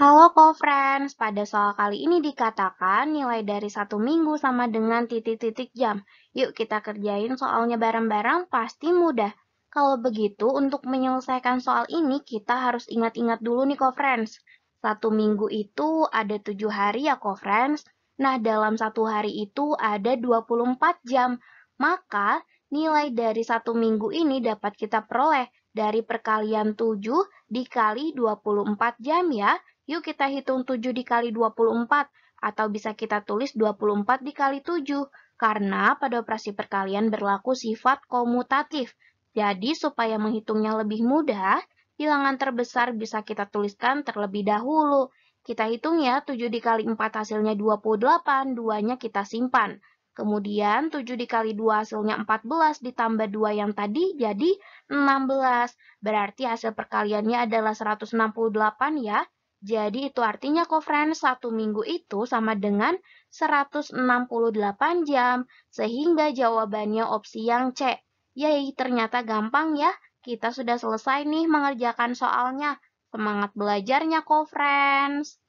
Halo co-friends, pada soal kali ini dikatakan nilai dari satu minggu sama dengan titik-titik jam. Yuk kita kerjain soalnya bareng-bareng, pasti mudah. Kalau begitu, untuk menyelesaikan soal ini kita harus ingat-ingat dulu nih co-friends. Satu minggu itu ada tujuh hari ya co-friends. Nah, dalam satu hari itu ada 24 jam. Maka, nilai dari satu minggu ini dapat kita peroleh dari perkalian 7 dikali 24 jam ya, Yuk kita hitung 7 dikali 24 atau bisa kita tulis 24 dikali 7 karena pada operasi perkalian berlaku sifat komutatif. Jadi supaya menghitungnya lebih mudah, bilangan terbesar bisa kita tuliskan terlebih dahulu. Kita hitung ya, 7 dikali 4 hasilnya 28, 2-nya kita simpan. Kemudian 7 dikali 2 hasilnya 14 ditambah 2 yang tadi jadi 16. Berarti hasil perkaliannya adalah 168 ya. Jadi itu artinya kok friends, satu minggu itu sama dengan 168 jam. Sehingga jawabannya opsi yang C. Yay, ternyata gampang ya. Kita sudah selesai nih mengerjakan soalnya. Semangat belajarnya kok friends.